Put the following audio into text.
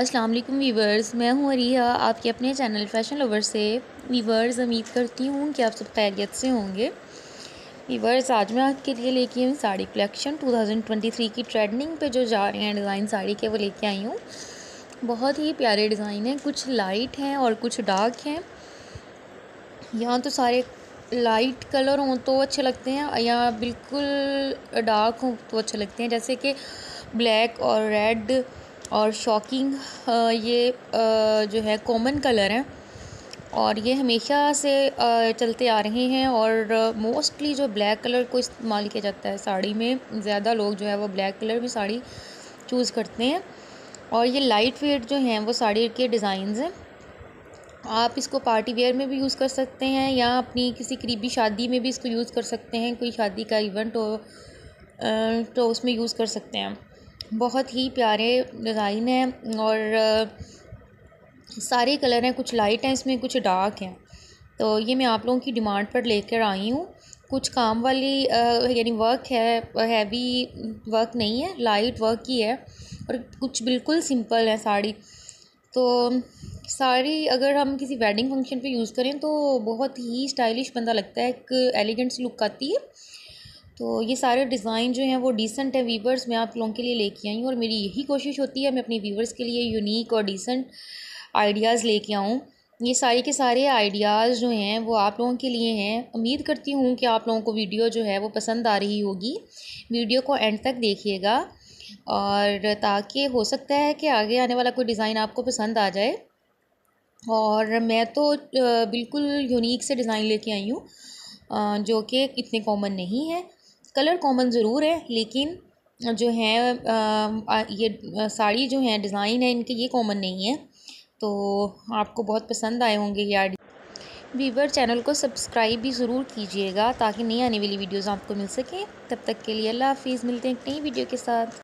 अस्सलाम वालेकुम वीवर्स मैं हूँ अरिया आपके अपने चैनल फैशन लवर से वीवर्स उम्मीद करती हूँ कि आप सब खैरियत से होंगे वीवर्स आज मैं आपके लिए लेके आई हूँ साड़ी कलेक्शन 2023 की ट्रेंडिंग पे जो जा रहे हैं डिज़ाइन साड़ी के वो लेके आई हूँ बहुत ही प्यारे डिज़ाइन हैं कुछ लाइट हैं और कुछ डार्क हैं यहाँ तो सारे लाइट कलर हों तो अच्छे लगते हैं या बिल्कुल डार्क हों तो अच्छे लगते हैं जैसे कि ब्लैक और रेड और शॉकिंग ये जो है कॉमन कलर हैं और ये हमेशा से चलते आ रहे हैं और मोस्टली जो ब्लैक कलर को इस्तेमाल किया जाता है साड़ी में ज़्यादा लोग जो है वो ब्लैक कलर में साड़ी चूज़ करते हैं और ये लाइट वेट जो हैं वो साड़ी के डिज़ाइंस हैं आप इसको पार्टी वेयर में भी यूज़ कर सकते हैं या अपनी किसी करीबी शादी में भी इसको यूज़ कर सकते हैं कोई शादी का इवेंट हो तो उसमें यूज़ कर सकते हैं बहुत ही प्यारे डिज़ाइन हैं और सारे कलर हैं कुछ लाइट हैं इसमें कुछ डार्क हैं तो ये मैं आप लोगों की डिमांड पर लेकर आई हूँ कुछ काम वाली यानी वर्क है हैवी वर्क नहीं है लाइट वर्क ही है और कुछ बिल्कुल सिंपल है साड़ी तो साड़ी अगर हम किसी वेडिंग फंक्शन पे यूज़ करें तो बहुत ही स्टाइलिश बंदा लगता है एक एलिगेंट लुक आती है तो ये सारे डिज़ाइन जो हैं वो डिसेंट है वीवर्स मैं आप लोगों के लिए लेके आई हूँ और मेरी यही कोशिश होती है मैं अपने वीवर्स के लिए यूनिक और डिसेंट आइडियाज़ लेके आऊँ ये सारे के सारे आइडियाज़ जो हैं वो आप लोगों के लिए हैं उम्मीद करती हूँ कि आप लोगों को वीडियो जो है वो पसंद आ रही होगी वीडियो को एंड तक देखिएगा और ताकि हो सकता है कि आगे आने वाला कोई डिज़ाइन आपको पसंद आ जाए और मैं तो बिल्कुल यूनिक से डिज़ाइन लेके आई हूँ जो कि इतने कॉमन नहीं है कलर कॉमन ज़रूर है लेकिन जो है आ, ये साड़ी जो है डिज़ाइन है इनके ये कॉमन नहीं है तो आपको बहुत पसंद आए होंगे आइडिया वीवर चैनल को सब्सक्राइब भी ज़रूर कीजिएगा ताकि नई आने वाली वीडियोज़ आपको मिल सकें तब तक के लिए अल्लाह हाफिज़ मिलते हैं एक नई वीडियो के साथ